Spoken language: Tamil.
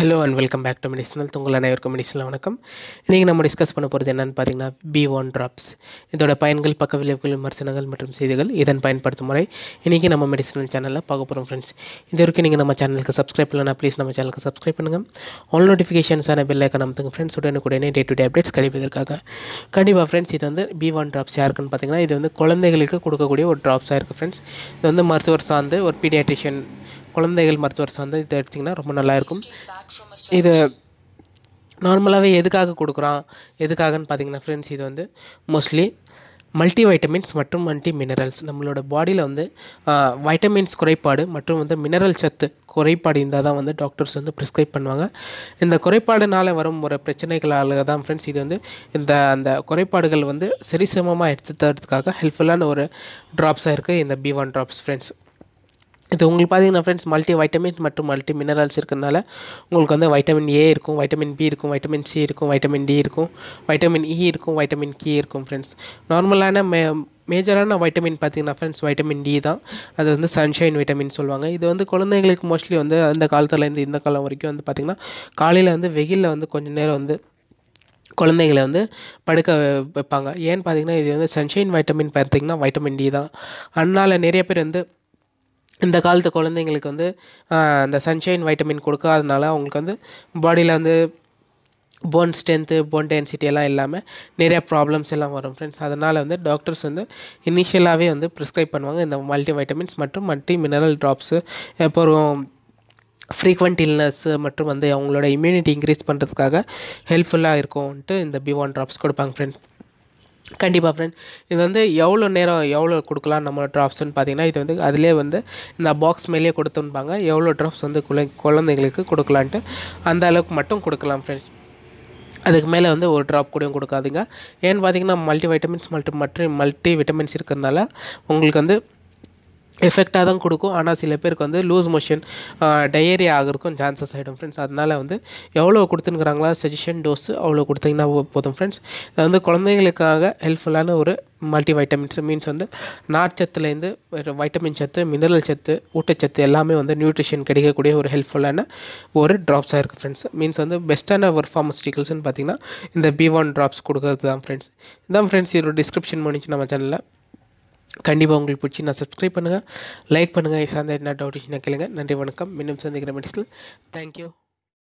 hello and welcome back to medicinal உங்கள் அனைவருக்கும் மெடிஷனல் வணக்கம் இன்றைக்கி நம்ம டிஸ்கஸ் பண்ண போகிறது என்னென்னு பார்த்தீங்கன்னா பி ஒன் ட்ராப்ஸ் இதோட பயன்கள் பக்க விளைவுகள் விமர்சனங்கள் மற்றும் செய்திகள் இதன் பயன்படுத்தும் முறை இன்றைக்கி நம்ம மெடிசனல் சேனலில் பார்க்க போகிறோம் ஃப்ரெண்ட்ஸ் இது வரைக்கும் நீங்கள் நம்ம சேனலுக்கு சப்ஸ்கிரைப் இல்லைனா ப்ளீஸ் நம்ம சேனலுக்கு சப்ஸ்கிரைப் பண்ணுங்கள் ஆல் நோட்டிஃபிகேஷன்ஸான பெல் ஐக்கன் அமுத்துங்க ஃப்ரெண்ட்ஸ் உடனுக்குடனே டே டு டே அப்டேட்ஸ் கிடைப்பதற்காக கண்டிப்பாக ஃப்ரெண்ட்ஸ் இது வந்து பி ஒன் ட்ராப்ஸ் யாருக்குன்னு பார்த்தீங்கன்னா இது வந்து குழந்தைகளுக்கு கொடுக்கக்கூடிய ஒரு ட்ராப்ஸாக இருக்குது ஃப்ரெண்ட்ஸ் இது வந்து மருத்துவர் சார்ந்து ஒரு பீடியாட்ரிஷியன் குழந்தைகள் மருத்துவர் வந்து இதை எடுத்திங்கன்னா ரொம்ப நல்லாயிருக்கும் இது நார்மலாகவே எதுக்காக கொடுக்குறோம் எதுக்காகன்னு பார்த்தீங்கன்னா ஃப்ரெண்ட்ஸ் இது வந்து மோஸ்ட்லி மல்டி வைட்டமின்ஸ் மற்றும் மல்டி மினரல்ஸ் நம்மளோட பாடியில் வந்து வைட்டமின்ஸ் குறைபாடு மற்றும் வந்து மினரல் சத்து குறைபாடு இருந்தால் தான் வந்து டாக்டர்ஸ் வந்து ப்ரிஸ்கிரைப் பண்ணுவாங்க இந்த குறைபாடுனால் வரும் ஒரு பிரச்சனைகளால் தான் ஃப்ரெண்ட்ஸ் இது வந்து இந்த அந்த குறைபாடுகள் வந்து சரிசமமாக எடுத்து தரதுக்காக ஹெல்ப்ஃபுல்லான ஒரு ட்ராப்ஸாக இருக்குது இந்த பி ஒன் ட்ராப்ஸ் ஃப்ரெண்ட்ஸ் இது உங்களுக்கு பார்த்தீங்கன்னா ஃப்ரெண்ட்ஸ் மல்டி வைட்டமின் மற்றும் மல்டி மினரல்ஸ் இருக்கிறதுனால உங்களுக்கு வந்து வைட்டமின் ஏ இருக்கும் வைட்டமின் பி இருக்கும் வைட்டமின் சி இருக்கும் வைட்டமின் டி இருக்கும் வைட்டமின் இ e இருக்கும் வைட்டமின் கி இருக்கும் ஃப்ரெண்ட்ஸ் நார்மலான மே மேஜரான வைட்டமின் பார்த்திங்கன்னா ஃப்ரெண்ட்ஸ் வைட்டமின் டி தான் அது வந்து சன்ஷைன் வைட்டமின் சொல்லுவாங்க இது வந்து குழந்தைங்களுக்கு மோஸ்ட்லி வந்து அந்த காலத்துலேருந்து இந்த காலம் வரைக்கும் வந்து பார்த்திங்கன்னா காலையில் வந்து வெயிலில் வந்து கொஞ்சம் நேரம் வந்து குழந்தைங்களை வந்து படுக்க வைப்பாங்க ஏன்னு பார்த்திங்கன்னா இது வந்து சன்ஷைன் வைட்டமின் பார்த்திங்கன்னா வைட்டமின் டி தான் அதனால் நிறைய பேர் வந்து இந்த காலத்து குழந்தைங்களுக்கு வந்து அந்த சன்ஷைன் வைட்டமின் கொடுக்காதனால அவங்களுக்கு வந்து பாடியில் வந்து போன் ஸ்ட்ரென்த்து போன் டென்சிட்டி எல்லாம் இல்லாமல் நிறையா ப்ராப்ளம்ஸ் எல்லாம் வரும் ஃப்ரெண்ட்ஸ் அதனால் வந்து டாக்டர்ஸ் வந்து இனிஷியலாகவே வந்து ப்ரிஸ்கிரைப் பண்ணுவாங்க இந்த மல்டி வைட்டமின்ஸ் மற்றும் மல்டி மினரல் ட்ராப்ஸு அப்புறம் ஃப்ரீக்வெண்ட் இல்னஸ்ஸு மற்றும் வந்து அவங்களோட இம்யூனிட்டி இன்க்ரீஸ் பண்ணுறதுக்காக ஹெல்ப்ஃபுல்லாக இருக்கும்ன்ட்டு இந்த பி ஒன் ட்ராப்ஸ் கொடுப்பாங்க ஃப்ரெண்ட்ஸ் கண்டிப்பாக ஃப்ரெண்ட் இது வந்து எவ்வளோ நேரம் எவ்வளோ கொடுக்கலாம் நம்ம ட்ராப்ஸ்னு பார்த்தீங்கன்னா இது வந்து அதிலே வந்து இந்த பாக்ஸ் மேலேயே கொடுத்துன்பாங்க எவ்வளோ ட்ராப்ஸ் வந்து குழ குழந்தைங்களுக்கு கொடுக்கலான்ட்டு அந்த அளவுக்கு மட்டும் கொடுக்கலாம் ஃப்ரெண்ட்ஸ் அதுக்கு மேலே வந்து ஒரு ட்ராப் கூடயும் கொடுக்காதீங்க ஏன்னு பார்த்தீங்கன்னா மல்டி வைட்டமின்ஸ் மல்டி மற்றும் மல்டி விட்டமின்ஸ் இருக்கிறதுனால உங்களுக்கு வந்து எஃபெக்டாக தான் கொடுக்கும் ஆனால் சில பேருக்கு வந்து லூஸ் மோஷன் டயரி ஆகிறதுக்கும் சான்சஸ் ஆகிடும் ஃப்ரெண்ட்ஸ் அதனால் வந்து எவ்வளோ கொடுத்துருக்குறாங்களா சஜஷன் டோஸு அவ்வளோ கொடுத்தீங்கன்னா போதும் ஃப்ரெண்ட்ஸ் இது வந்து குழந்தைங்களுக்காக ஹெல்ப்ஃபுல்லான ஒரு மல்டி வைட்டமின்ஸ் மீன்ஸ் வந்து நார்ச்சத்துலேருந்து வைட்டமின் சத்து மினரல் சத்து ஊட்டச்சத்து எல்லாமே வந்து நியூட்ரிஷன் கிடைக்கக்கூடிய ஒரு ஹெல்ப்ஃபுல்லான ஒரு ட்ராப்ஸாக இருக்குது ஃப்ரெண்ட்ஸ் மீன்ஸ் வந்து பெஸ்ட்டான ஒரு ஃபார்மஸ்டிக்கல்ஸ்னு பார்த்திங்கன்னா இந்த பி ஒன் ட்ராப்ஸ் கொடுக்கறது தான் ஃப்ரெண்ட்ஸ் இதான் ஃப்ரெண்ட்ஸ் இதோட டிஸ்கிரிப்ஷன் பண்ணிச்சு நம்ம சேனலில் கண்டிப்பாக உங்களுக்கு பிடிச்சி நான் சப்ஸ்கிரைப் பண்ணுங்கள் லைக் பண்ணுங்கள் சார்ந்த என்ன டவுட் கேளுங்க நன்றி வணக்கம் மீண்டும் சந்திக்கிற மெடிசல் தேங்க்யூ